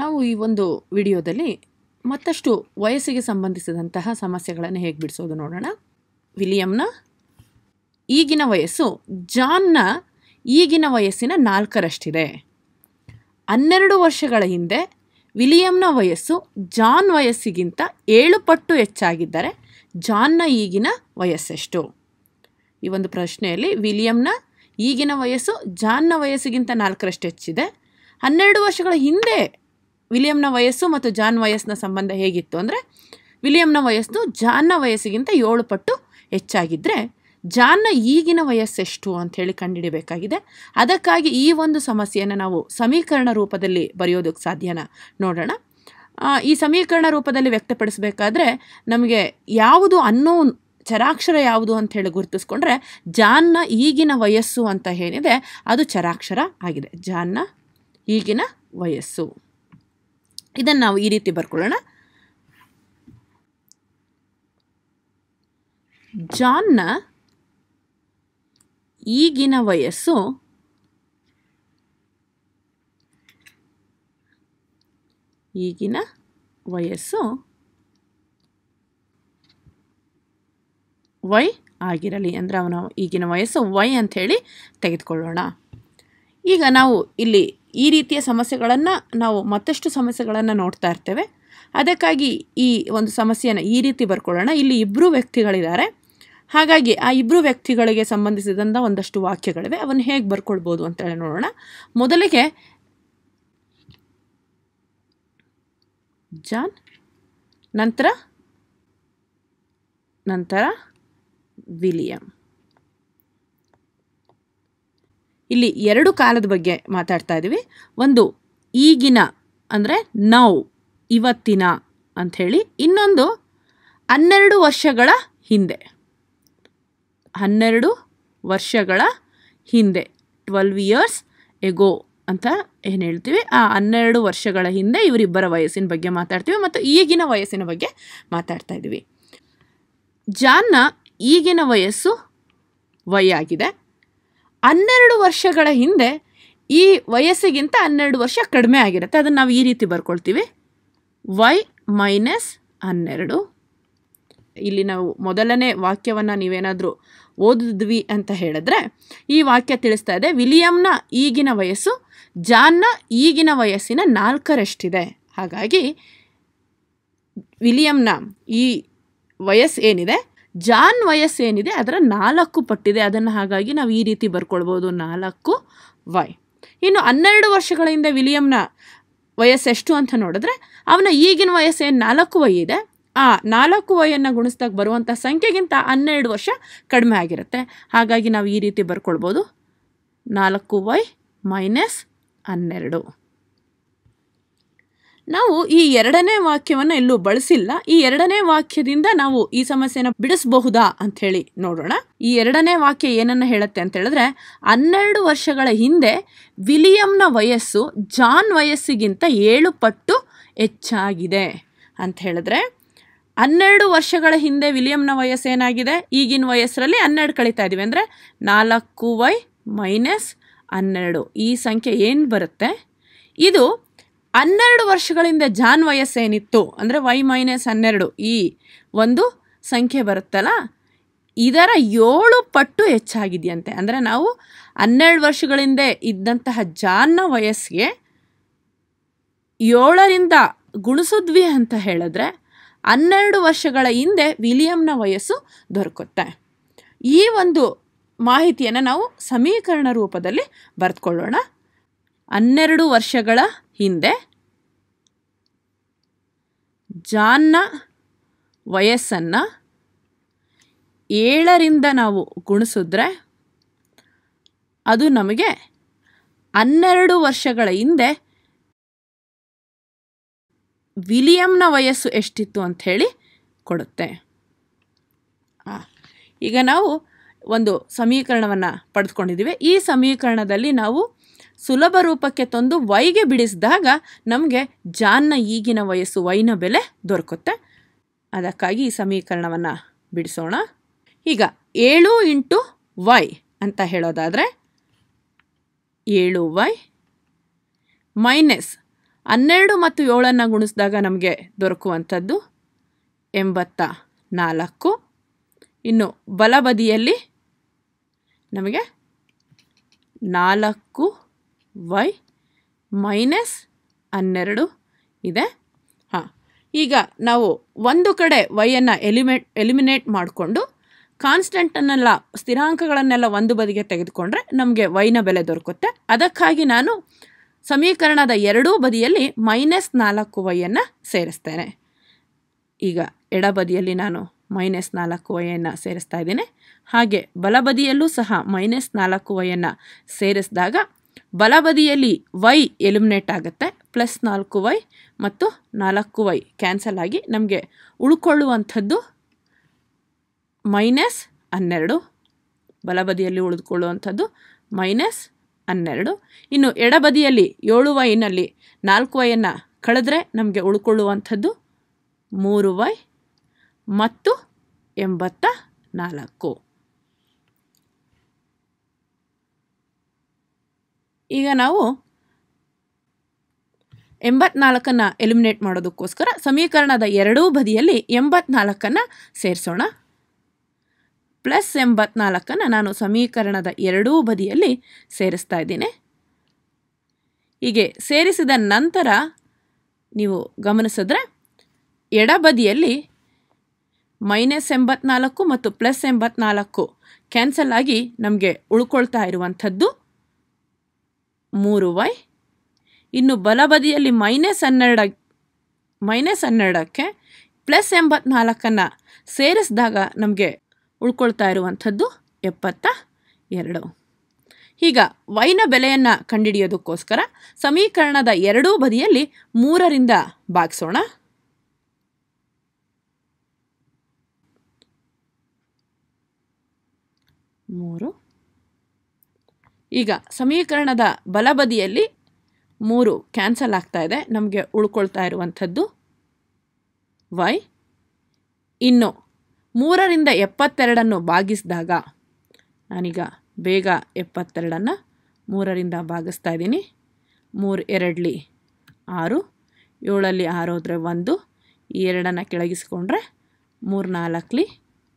ನಾವು ಈ ಒಂದು ವಿಡಿಯೋದಲ್ಲಿ ಮತ್ತಷ್ಟು ವಯಸ್ಸಿಗೆ ಸಂಬಂಧಿಸಿದಂತಹ ಸಮಸ್ಯೆಗಳನ್ನು ಹೇಗೆ ಬಿಡಿಸೋದು ನೋಡೋಣ ವಿಲಿಯಮ್ನ ಈಗಿನ ವಯಸ್ಸು ಜಾನ್ನ ಈಗಿನ ವಯಸ್ಸಿನ ನಾಲ್ಕರಷ್ಟಿದೆ ಹನ್ನೆರಡು ವರ್ಷಗಳ ಹಿಂದೆ ವಿಲಿಯಮ್ನ ವಯಸ್ಸು ಜಾನ್ ವಯಸ್ಸಿಗಿಂತ ಏಳು ಪಟ್ಟು ಹೆಚ್ಚಾಗಿದ್ದರೆ ಜಾನ್ನ ಈಗಿನ ವಯಸ್ಸೆಷ್ಟು ಈ ಒಂದು ಪ್ರಶ್ನೆಯಲ್ಲಿ ವಿಲಿಯಮ್ನ ಈಗಿನ ವಯಸ್ಸು ಜಾನ್ನ ವಯಸ್ಸಿಗಿಂತ ನಾಲ್ಕರಷ್ಟು ಹೆಚ್ಚಿದೆ ಹನ್ನೆರಡು ವರ್ಷಗಳ ಹಿಂದೆ ವಿಲಿಯಂನ ವಯಸ್ಸು ಮತ್ತು ಜಾನ್ ವಯಸ್ಸಿನ ಸಂಬಂಧ ಹೇಗಿತ್ತು ಅಂದರೆ ವಿಲಿಯಂನ ವಯಸ್ಸು ಜಾನ್ನ ವಯಸ್ಸಿಗಿಂತ ಏಳು ಪಟ್ಟು ಹೆಚ್ಚಾಗಿದ್ದರೆ ಜಾನ್ನ ಈಗಿನ ವಯಸ್ಸೆಷ್ಟು ಅಂಥೇಳಿ ಕಂಡುಹಿಡಬೇಕಾಗಿದೆ ಅದಕ್ಕಾಗಿ ಈ ಒಂದು ಸಮಸ್ಯೆಯನ್ನು ನಾವು ಸಮೀಕರಣ ರೂಪದಲ್ಲಿ ಬರೆಯೋದಕ್ಕೆ ಸಾಧ್ಯನಾ ನೋಡೋಣ ಈ ಸಮೀಕರಣ ರೂಪದಲ್ಲಿ ವ್ಯಕ್ತಪಡಿಸಬೇಕಾದ್ರೆ ನಮಗೆ ಯಾವುದು ಅನ್ನೋ ಚರಾಕ್ಷರ ಯಾವುದು ಅಂತ ಹೇಳಿ ಗುರುತಿಸ್ಕೊಂಡ್ರೆ ಜಾನ್ನ ಈಗಿನ ವಯಸ್ಸು ಅಂತ ಏನಿದೆ ಅದು ಚರಾಕ್ಷರ ಆಗಿದೆ ಜಾನ್ನ ಈಗಿನ ವಯಸ್ಸು ಇದನ್ನು ನಾವು ಈ ರೀತಿ ಬರ್ಕೊಳ್ಳೋಣ ಜಾನ್ನ ಈಗಿನ ವಯಸ್ಸು ಈಗಿನ ವಯಸ್ಸು ವೈ ಆಗಿರಲಿ ಅಂದರೆ ಅವನ ಈಗಿನ ವಯಸ್ಸು ವೈ ಅಂಥೇಳಿ ತೆಗೆದುಕೊಳ್ಳೋಣ ಈಗ ನಾವು ಇಲ್ಲಿ ಈ ರೀತಿಯ ಸಮಸ್ಯೆಗಳನ್ನು ನಾವು ಮತ್ತಷ್ಟು ಸಮಸ್ಯೆಗಳನ್ನು ನೋಡ್ತಾ ಇರ್ತೇವೆ ಅದಕ್ಕಾಗಿ ಈ ಒಂದು ಸಮಸ್ಯೆಯನ್ನು ಈ ರೀತಿ ಬರ್ಕೊಳ್ಳೋಣ ಇಲ್ಲಿ ಇಬ್ಬರು ವ್ಯಕ್ತಿಗಳಿದ್ದಾರೆ ಹಾಗಾಗಿ ಆ ಇಬ್ಬರು ವ್ಯಕ್ತಿಗಳಿಗೆ ಸಂಬಂಧಿಸಿದಂಥ ಒಂದಷ್ಟು ವಾಕ್ಯಗಳಿವೆ ಅವನ್ನು ಹೇಗೆ ಬರ್ಕೊಳ್ಬೋದು ಅಂತೇಳಿ ನೋಡೋಣ ಮೊದಲಿಗೆ ಜಾನ್ ನಂತರ ನಂತರ ವಿಲಿಯಂ ಇಲ್ಲಿ ಎರಡು ಕಾಲದ ಬಗ್ಗೆ ಮಾತಾಡ್ತಾ ಇದ್ದೀವಿ ಒಂದು ಈಗಿನ ಅಂದರೆ ನೌ ಇವತ್ತಿನ ಅಂಥೇಳಿ ಇನ್ನೊಂದು ಹನ್ನೆರಡು ವರ್ಷಗಳ ಹಿಂದೆ ಹನ್ನೆರಡು ವರ್ಷಗಳ ಹಿಂದೆ ಟ್ವೆಲ್ವ್ ಇಯರ್ಸ್ ಎಗೋ ಅಂತ ಏನು ಹೇಳ್ತೀವಿ ಆ ಹನ್ನೆರಡು ವರ್ಷಗಳ ಹಿಂದೆ ಇವರಿಬ್ಬರ ವಯಸ್ಸಿನ ಬಗ್ಗೆ ಮಾತಾಡ್ತೀವಿ ಮತ್ತು ಈಗಿನ ವಯಸ್ಸಿನ ಬಗ್ಗೆ ಮಾತಾಡ್ತಾ ಇದ್ದೀವಿ ಜಾನ್ನ ಈಗಿನ ವಯಸ್ಸು ವೈ ಆಗಿದೆ ಹನ್ನೆರಡು ವರ್ಷಗಳ ಹಿಂದೆ ಈ ವಯಸ್ಸಿಗಿಂತ ಹನ್ನೆರಡು ವರ್ಷ ಕಡಿಮೆ ಆಗಿರುತ್ತೆ ಅದನ್ನು ನಾವು ಈ ರೀತಿ ಬರ್ಕೊಳ್ತೀವಿ ವೈ ಮೈನಸ್ ಹನ್ನೆರಡು ಇಲ್ಲಿ ನಾವು ಮೊದಲನೇ ವಾಕ್ಯವನ್ನು ನೀವೇನಾದರೂ ಓದಿದ್ವಿ ಅಂತ ಹೇಳಿದ್ರೆ ಈ ವಾಕ್ಯ ತಿಳಿಸ್ತಾ ಇದೆ ವಿಲಿಯಂನ ಈಗಿನ ವಯಸ್ಸು ಜಾನ್ನ ಈಗಿನ ವಯಸ್ಸಿನ ನಾಲ್ಕರಷ್ಟಿದೆ ಹಾಗಾಗಿ ವಿಲಿಯಂನ ಈ ವಯಸ್ಸು ಏನಿದೆ ಜಾನ್ ವಯಸ್ಸೇನಿದೆ ಅದರ ನಾಲ್ಕು ಪಟ್ಟಿದೆ ಅದನ್ನು ಹಾಗಾಗಿ ನಾವು ಈ ರೀತಿ ಬರ್ಕೊಳ್ಬೋದು ನಾಲ್ಕು ವೈ ಇನ್ನು ಹನ್ನೆರಡು ವರ್ಷಗಳ ಹಿಂದೆ ವಿಲಿಯಂನ ವಯಸ್ಸೆಷ್ಟು ಅಂತ ನೋಡಿದ್ರೆ ಅವನ ಈಗಿನ ವಯಸ್ಸೇನು ನಾಲ್ಕು ವೈ ಇದೆ ಆ ನಾಲ್ಕು ವೈಯನ್ನು ಗುಣಿಸ್ದಾಗ ಬರುವಂಥ ಸಂಖ್ಯೆಗಿಂತ ಹನ್ನೆರಡು ವರ್ಷ ಕಡಿಮೆ ಆಗಿರುತ್ತೆ ಹಾಗಾಗಿ ನಾವು ಈ ರೀತಿ ಬರ್ಕೊಳ್ಬೋದು ನಾಲ್ಕು ವೈ ಮೈನಸ್ ಹನ್ನೆರಡು ನಾವು ಈ ಎರಡನೇ ವಾಕ್ಯವನ್ನು ಎಲ್ಲೂ ಬಳಸಿಲ್ಲ ಈ ಎರಡನೇ ವಾಕ್ಯದಿಂದ ನಾವು ಈ ಸಮಸ್ಯೆಯನ್ನು ಬಿಡಿಸಬಹುದಾ ಅಂತ ಹೇಳಿ ನೋಡೋಣ ಈ ಎರಡನೇ ವಾಕ್ಯ ಏನನ್ನ ಹೇಳುತ್ತೆ ಅಂತ ಹೇಳಿದ್ರೆ ಹನ್ನೆರಡು ವರ್ಷಗಳ ಹಿಂದೆ ವಿಲಿಯಂನ ವಯಸ್ಸು ಜಾನ್ ವಯಸ್ಸಿಗಿಂತ ಏಳು ಪಟ್ಟು ಹೆಚ್ಚಾಗಿದೆ ಅಂತ ಹೇಳಿದ್ರೆ ಹನ್ನೆರಡು ವರ್ಷಗಳ ಹಿಂದೆ ವಿಲಿಯಂನ ಏನಾಗಿದೆ ಈಗಿನ ವಯಸ್ಸರಲ್ಲಿ ಹನ್ನೆರಡು ಕಳೀತಾ ಇದ್ದೀವಿ ಅಂದರೆ ನಾಲ್ಕು ವೈ ಮೈನಸ್ ಹನ್ನೆರಡು ಈ ಸಂಖ್ಯೆ ಏನು ಬರುತ್ತೆ ಇದು ಹನ್ನೆರಡು ವರ್ಷಗಳಿಂದ ಜಾನ್ ವಯಸ್ಸೇನಿತ್ತು ಅಂದರೆ ವೈ ಮೈನಸ್ ಹನ್ನೆರಡು ಈ ಒಂದು ಸಂಖ್ಯೆ ಬರುತ್ತಲ್ಲ ಇದರ ಏಳು ಪಟ್ಟು ಹೆಚ್ಚಾಗಿದೆಯಂತೆ ಅಂದರೆ ನಾವು ಹನ್ನೆರಡು ವರ್ಷಗಳಿಂದ ಇದ್ದಂತಹ ಜಾನ್ನ ವಯಸ್ಸಿಗೆ ಏಳರಿಂದ ಗುಣಿಸಿದ್ವಿ ಅಂತ ಹೇಳಿದ್ರೆ ಹನ್ನೆರಡು ವರ್ಷಗಳ ಹಿಂದೆ ವಿಲಿಯಂನ ವಯಸ್ಸು ದೊರಕುತ್ತೆ ಈ ಒಂದು ಮಾಹಿತಿಯನ್ನು ನಾವು ಸಮೀಕರಣ ರೂಪದಲ್ಲಿ ಬರೆದುಕೊಳ್ಳೋಣ ಹನ್ನೆರಡು ವರ್ಷಗಳ ಹಿಂದೆ ಜಾನ್ನ ವಯಸ್ಸನ್ನು ಏಳರಿಂದ ನಾವು ಗುಣಿಸಿದ್ರೆ ಅದು ನಮಗೆ ಹನ್ನೆರಡು ವರ್ಷಗಳ ಹಿಂದೆ ವಿಲಿಯಂನ ವಯಸ್ಸು ಎಷ್ಟಿತ್ತು ಅಂಥೇಳಿ ಕೊಡುತ್ತೆ ಈಗ ನಾವು ಒಂದು ಸಮೀಕರಣವನ್ನು ಪಡೆದುಕೊಂಡಿದ್ದೀವಿ ಈ ಸಮೀಕರಣದಲ್ಲಿ ನಾವು ಸುಲಭ ರೂಪಕ್ಕೆ ತಂದು ವೈಗೆ ಬಿಡಿಸಿದಾಗ ನಮಗೆ ಜಾನ್ನ ಈಗಿನ ವಯಸ್ಸು ವೈನ ಬೆಲೆ ದೊರಕುತ್ತೆ ಅದಕ್ಕಾಗಿ ಈ ಸಮೀಕರಣವನ್ನು ಬಿಡಿಸೋಣ ಈಗ ಏಳು ಇಂಟು ವೈ ಅಂತ ಹೇಳೋದಾದರೆ ಏಳು ವೈ ಮೈನಸ್ ಹನ್ನೆರಡು ಮತ್ತು ಏಳನ್ನು ಗುಣಿಸಿದಾಗ ನಮಗೆ ದೊರಕುವಂಥದ್ದು ಎಂಬತ್ತ ನಾಲ್ಕು ಇನ್ನು ಬಲಬದಿಯಲ್ಲಿ ನಮಗೆ ನಾಲ್ಕು ವೈ ಮೈನಸ್ ಹನ್ನೆರಡು ಇದೆ ಹಾಂ ಈಗ ನಾವು ಒಂದು ಕಡೆ ವೈಯನ್ನು ಎಲಿಮೇಟ್ ಎಲಿಮಿನೇಟ್ ಮಾಡಿಕೊಂಡು ಕಾನ್ಸ್ಟೆಂಟನ್ನೆಲ್ಲ ಸ್ಥಿರಾಂಕಗಳನ್ನೆಲ್ಲ ಒಂದು ಬದಿಗೆ ತೆಗೆದುಕೊಂಡ್ರೆ ನಮಗೆ ವೈನ ಬೆಲೆ ದೊರಕುತ್ತೆ ಅದಕ್ಕಾಗಿ ನಾನು ಸಮೀಕರಣದ ಎರಡೂ ಬದಿಯಲ್ಲಿ ಮೈನಸ್ ನಾಲ್ಕು ವೈಯನ್ನು ಸೇರಿಸ್ತೇನೆ ಈಗ ಎಡಬದಿಯಲ್ಲಿ ನಾನು ಮೈನಸ್ ನಾಲ್ಕು ವೈಯನ್ನು ಸೇರಿಸ್ತಾ ಇದ್ದೀನಿ ಹಾಗೆ ಬಲಬದಿಯಲ್ಲೂ ಸಹ ಮೈನಸ್ ನಾಲ್ಕು ವೈಯನ್ನು ಸೇರಿಸಿದಾಗ ಬಲಬದಿಯಲ್ಲಿ ವೈ ಎಲಿಮಿನೇಟ್ ಆಗುತ್ತೆ ಪ್ಲಸ್ ನಾಲ್ಕು ವೈ ಮತ್ತು ನಾಲ್ಕು ವೈ ಕ್ಯಾನ್ಸಲ್ ಆಗಿ ನಮಗೆ ಉಳ್ಕೊಳ್ಳುವಂಥದ್ದು ಮೈನಸ್ ಹನ್ನೆರಡು ಬಲಬದಿಯಲ್ಲಿ ಉಳಿದುಕೊಳ್ಳುವಂಥದ್ದು ಮೈನಸ್ ಹನ್ನೆರಡು ಇನ್ನು ಎಡಬದಿಯಲ್ಲಿ ಏಳು ವೈನಲ್ಲಿ ನಾಲ್ಕು ವೈಯನ್ನು ಕಳೆದ್ರೆ ನಮಗೆ ಉಳ್ಕೊಳ್ಳುವಂಥದ್ದು ಮೂರು ವೈ ಮತ್ತು ಎಂಬತ್ತ ನಾಲ್ಕು ಈಗ ನಾವು ಎಂಬತ್ನಾಲ್ಕನ್ನು ಎಲಿಮಿನೇಟ್ ಮಾಡೋದಕ್ಕೋಸ್ಕರ ಸಮೀಕರಣದ ಎರಡೂ ಬದಿಯಲ್ಲಿ ಎಂಬತ್ನಾಲ್ಕನ್ನು ಸೇರಿಸೋಣ ಪ್ಲಸ್ ಎಂಬತ್ನಾಲ್ಕನ್ನು ನಾನು ಸಮೀಕರಣದ ಎರಡೂ ಬದಿಯಲ್ಲಿ ಸೇರಿಸ್ತಾ ಇದ್ದೀನಿ ಹೀಗೆ ಸೇರಿಸಿದ ನಂತರ ನೀವು ಗಮನಿಸಿದ್ರೆ ಎಡಬದಿಯಲ್ಲಿ ಮೈನಸ್ ಎಂಬತ್ನಾಲ್ಕು ಮತ್ತು ಪ್ಲಸ್ ಎಂಬತ್ನಾಲ್ಕು ಕ್ಯಾನ್ಸಲ್ ಆಗಿ ನಮಗೆ ಉಳ್ಕೊಳ್ತಾ ಇರುವಂಥದ್ದು ಮೂರು ವೈ ಇನ್ನು ಬಲಬದಿಯಲ್ಲಿ ಮೈನಸ್ ಹನ್ನೆರಡ ಮೈನಸ್ ಹನ್ನೆರಡಕ್ಕೆ ಪ್ಲಸ್ ಎಂಬತ್ನಾಲ್ಕನ್ನು ಸೇರಿಸಿದಾಗ ನಮಗೆ ಉಳ್ಕೊಳ್ತಾ ಇರುವಂಥದ್ದು ಎಪ್ಪತ್ತ ಎರಡು ಈಗ ವೈನ ಬೆಲೆಯನ್ನು ಕಂಡುಹಿಡಿಯೋದಕ್ಕೋಸ್ಕರ ಸಮೀಕರಣದ ಎರಡೂ ಬದಿಯಲ್ಲಿ ಮೂರರಿಂದ ಭಾಗಿಸೋಣ ಮೂರು ಈಗ ಸಮೀಕರಣದ ಬಲಬದಿಯಲ್ಲಿ ಮೂರು ಕ್ಯಾನ್ಸಲ್ ಆಗ್ತಾ ಇದೆ ನಮಗೆ ಉಳ್ಕೊಳ್ತಾ ಇರುವಂಥದ್ದು ವೈ ಇನ್ನು ಮೂರರಿಂದ ಎಪ್ಪತ್ತೆರಡನ್ನು ಭಾಗಿಸಿದಾಗ ನಾನೀಗ ಬೇಗ ಎಪ್ಪತ್ತೆರಡನ್ನು ಮೂರರಿಂದ ಭಾಗಿಸ್ತಾ ಇದ್ದೀನಿ ಮೂರು ಎರಡಲಿ ಆರು ಏಳಲ್ಲಿ ಆರು ಹೋದರೆ ಒಂದು ಈ ಎರಡನ್ನು ಕೆಳಗಿಸ್ಕೊಂಡ್ರೆ ಮೂರು ನಾಲ್ಕಲಿ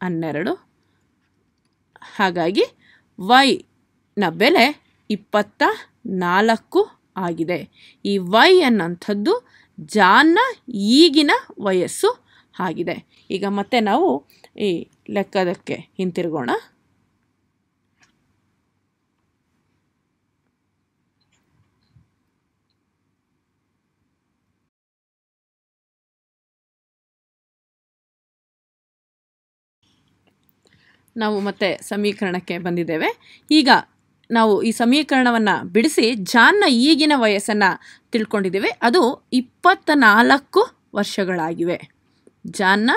ಹನ್ನೆರಡು ಹಾಗಾಗಿ ವೈ ನ ಬೆಲೆ ಇಪ್ಪತ್ತ ನಾಲ್ಕು ಆಗಿದೆ ಈ ವೈ ಅನ್ನಂಥದ್ದು ಜಾನ್ನ ಈಗಿನ ವಯಸ್ಸು ಆಗಿದೆ ಈಗ ಮತ್ತೆ ನಾವು ಈ ಲೆಕ್ಕದಕ್ಕೆ ಹಿಂತಿರುಗೋಣ ನಾವು ಮತ್ತೆ ಸಮೀಕರಣಕ್ಕೆ ಬಂದಿದ್ದೇವೆ ಈಗ ನಾವು ಈ ಸಮೀಕರಣವನ್ನು ಬಿಡಿಸಿ ಜಾನ್ನ ಈಗಿನ ವಯಸ್ಸನ್ನು ತಿಳ್ಕೊಂಡಿದ್ದೇವೆ ಅದು ಇಪ್ಪತ್ತ ನಾಲ್ಕು ವರ್ಷಗಳಾಗಿವೆ ಜಾನ್ನ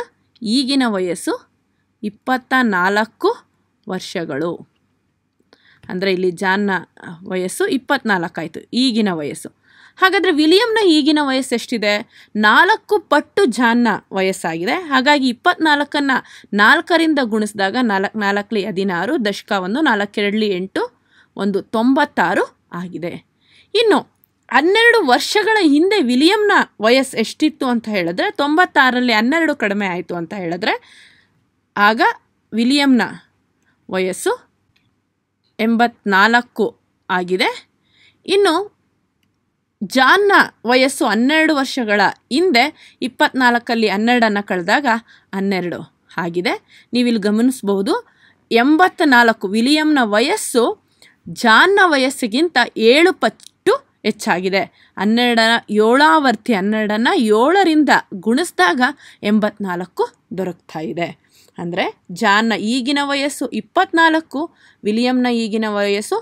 ಈಗಿನ ವಯಸ್ಸು ಇಪ್ಪತ್ತ ನಾಲ್ಕು ವರ್ಷಗಳು ಅಂದರೆ ಇಲ್ಲಿ ಜಾನ್ನ ವಯಸ್ಸು ಇಪ್ಪತ್ನಾಲ್ಕಾಯಿತು ಈಗಿನ ವಯಸ್ಸು ಹಾಗಾದರೆ ವಿಲಿಯಂನ ಈಗಿನ ವಯಸ್ಸು ಎಷ್ಟಿದೆ ನಾಲ್ಕು ಪಟ್ಟು ಜಾನ್ನ ವಯಸ್ಸಾಗಿದೆ ಹಾಗಾಗಿ ಇಪ್ಪತ್ನಾಲ್ಕನ್ನು ನಾಲ್ಕರಿಂದ ಗುಣಿಸಿದಾಗ ನಾಲ್ಕು ನಾಲ್ಕಲಿ ಹದಿನಾರು ದಶಕ ಒಂದು ನಾಲ್ಕೆರಡಲಿ ಎಂಟು ಒಂದು ತೊಂಬತ್ತಾರು ಆಗಿದೆ ಇನ್ನು ಹನ್ನೆರಡು ವರ್ಷಗಳ ಹಿಂದೆ ವಿಲಿಯಂನ ವಯಸ್ಸು ಎಷ್ಟಿತ್ತು ಅಂತ ಹೇಳಿದ್ರೆ ತೊಂಬತ್ತಾರಲ್ಲಿ ಹನ್ನೆರಡು ಕಡಿಮೆ ಆಯಿತು ಅಂತ ಹೇಳಿದ್ರೆ ಆಗ ವಿಲಿಯಂನ ವಯಸ್ಸು ಎಂಬತ್ನಾಲ್ಕು ಆಗಿದೆ ಇನ್ನು ಜಾನ್ನ ವಯಸ್ಸು ಹನ್ನೆರಡು ವರ್ಷಗಳ ಹಿಂದೆ ಇಪ್ಪತ್ನಾಲ್ಕಲ್ಲಿ ಹನ್ನೆರಡನ್ನು ಕಳೆದಾಗ ಹನ್ನೆರಡು ಆಗಿದೆ ನೀವಿಲ್ಲಿ ಗಮನಿಸ್ಬೋದು ಎಂಬತ್ನಾಲ್ಕು ವಿಲಿಯಂನ ವಯಸ್ಸು ಜಾನ್ನ ವಯಸ್ಸಿಗಿಂತ ಏಳು ಪಟ್ಟು ಹೆಚ್ಚಾಗಿದೆ ಹನ್ನೆರಡನ ಏಳಾವರ್ತಿ ಹನ್ನೆರಡನ್ನು ಏಳರಿಂದ ಗುಣಿಸಿದಾಗ ಎಂಬತ್ನಾಲ್ಕು ದೊರಕ್ತಾ ಇದೆ ಅಂದರೆ ಜಾನ್ನ ಈಗಿನ ವಯಸ್ಸು ಇಪ್ಪತ್ನಾಲ್ಕು ವಿಲಿಯಂನ ಈಗಿನ ವಯಸ್ಸು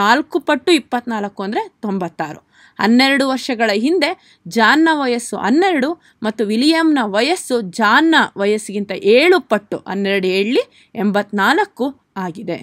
ನಾಲ್ಕು ಪಟ್ಟು ಇಪ್ಪತ್ನಾಲ್ಕು ಅಂದರೆ ತೊಂಬತ್ತಾರು ಹನ್ನೆರಡು ವರ್ಷಗಳ ಹಿಂದೆ ಜಾನ್ನ ವಯಸ್ಸು ಹನ್ನೆರಡು ಮತ್ತು ವಿಲಿಯಂನ ವಯಸ್ಸು ಜಾನ್ನ ವಯಸ್ಸಿಗಿಂತ ಏಳು ಪಟ್ಟು ಹನ್ನೆರಡು ಏಳಿ ಎಂಬತ್ನಾಲ್ಕು ಆಗಿದೆ